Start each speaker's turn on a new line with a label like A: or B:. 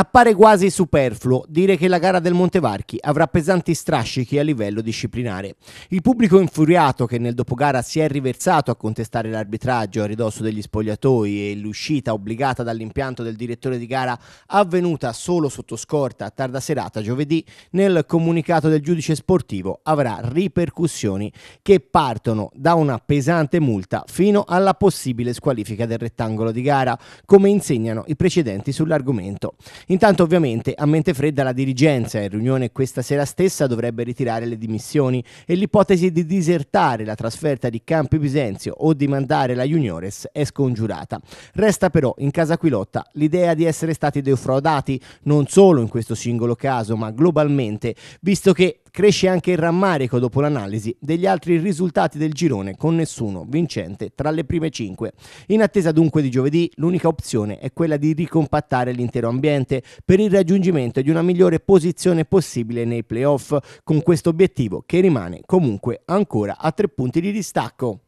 A: Appare quasi superfluo dire che la gara del Montevarchi avrà pesanti strascichi a livello disciplinare. Il pubblico infuriato che nel dopogara si è riversato a contestare l'arbitraggio a ridosso degli spogliatoi e l'uscita obbligata dall'impianto del direttore di gara avvenuta solo sotto scorta a tarda serata giovedì, nel comunicato del giudice sportivo avrà ripercussioni che partono da una pesante multa fino alla possibile squalifica del rettangolo di gara, come insegnano i precedenti sull'argomento. Intanto ovviamente a mente fredda la dirigenza, in riunione questa sera stessa dovrebbe ritirare le dimissioni e l'ipotesi di disertare la trasferta di Campi Bisenzio o di mandare la Juniores è scongiurata. Resta però in casa Quilotta l'idea di essere stati defraudati non solo in questo singolo caso ma globalmente, visto che Cresce anche il rammarico dopo l'analisi degli altri risultati del girone con nessuno vincente tra le prime 5. In attesa dunque di giovedì, l'unica opzione è quella di ricompattare l'intero ambiente per il raggiungimento di una migliore posizione possibile nei playoff, con questo obiettivo che rimane comunque ancora a tre punti di distacco.